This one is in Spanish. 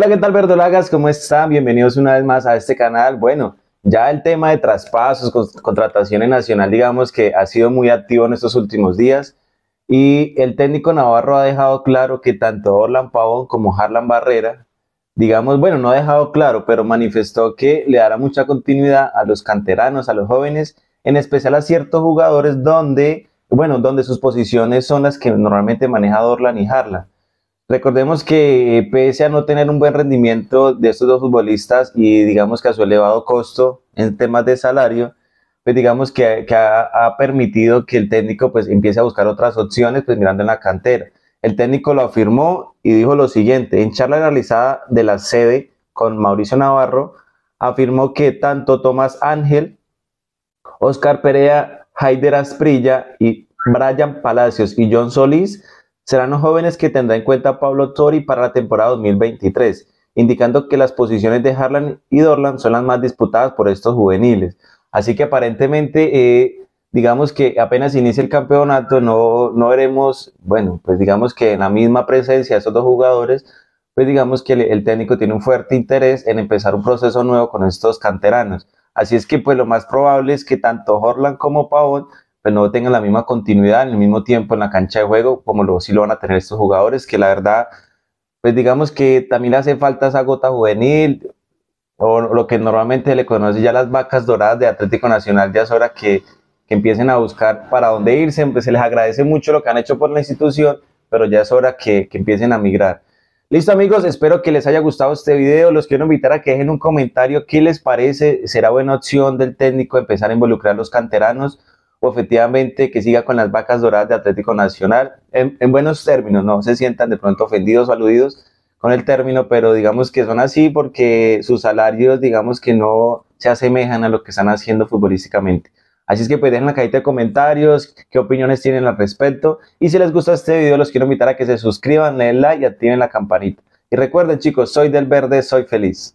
Hola, ¿qué tal verdolagas? ¿Cómo están? Bienvenidos una vez más a este canal. Bueno, ya el tema de traspasos, contrataciones nacional, digamos que ha sido muy activo en estos últimos días. Y el técnico Navarro ha dejado claro que tanto Orlan Pavón como Harlan Barrera, digamos, bueno, no ha dejado claro, pero manifestó que le dará mucha continuidad a los canteranos, a los jóvenes, en especial a ciertos jugadores donde, bueno, donde sus posiciones son las que normalmente maneja Orlan y Harlan. Recordemos que eh, pese a no tener un buen rendimiento de estos dos futbolistas y digamos que a su elevado costo en temas de salario, pues digamos que, ha, permitido que el técnico pues empiece a buscar otras opciones pues mirando en la cantera. El técnico lo afirmó y dijo lo siguiente, en charla realizada de la sede con Mauricio Navarro, afirmó que tanto Tomás Ángel, Oscar Perea, Haider Asprilla y Brian Palacios y John Solís serán los jóvenes que tendrá en cuenta Pablo Tori para la temporada 2023, indicando que las posiciones de Harlan y Dorlan son las más disputadas por estos juveniles. Así que aparentemente, eh, digamos que apenas inicia el campeonato, no, no veremos, bueno, pues digamos que en la misma presencia de esos dos jugadores, pues digamos que el, técnico tiene un fuerte interés en empezar un proceso nuevo con estos canteranos. Así es que pues lo más probable es que tanto Horland como Pavón pues, no tengan la misma continuidad en el mismo tiempo en la cancha de juego como lo, sí lo van a tener estos jugadores, que la verdad, pues digamos que también hace falta esa gota juvenil o lo que normalmente le conoce ya las vacas doradas de Atlético Nacional, ya es hora que, empiecen a buscar para dónde irse, pues, se les agradece mucho lo que han hecho por la institución, pero ya es hora que, empiecen a migrar. Listo amigos, espero que les haya gustado este video. Los quiero invitar a que dejen un comentario qué les parece. ¿Será buena opción del técnico empezar a involucrar a los canteranos? o efectivamente que siga con las vacas doradas de Atlético Nacional, en, buenos términos, no se sientan de pronto ofendidos o aludidos con el término, pero digamos que son así porque sus salarios, digamos que no se asemejan a lo que están haciendo futbolísticamente. Así es que pues la cajita de comentarios, qué opiniones tienen al respecto. Y si les gusta este video, los quiero invitar a que se suscriban, den like y activen la campanita. Y recuerden chicos, soy del verde, soy feliz.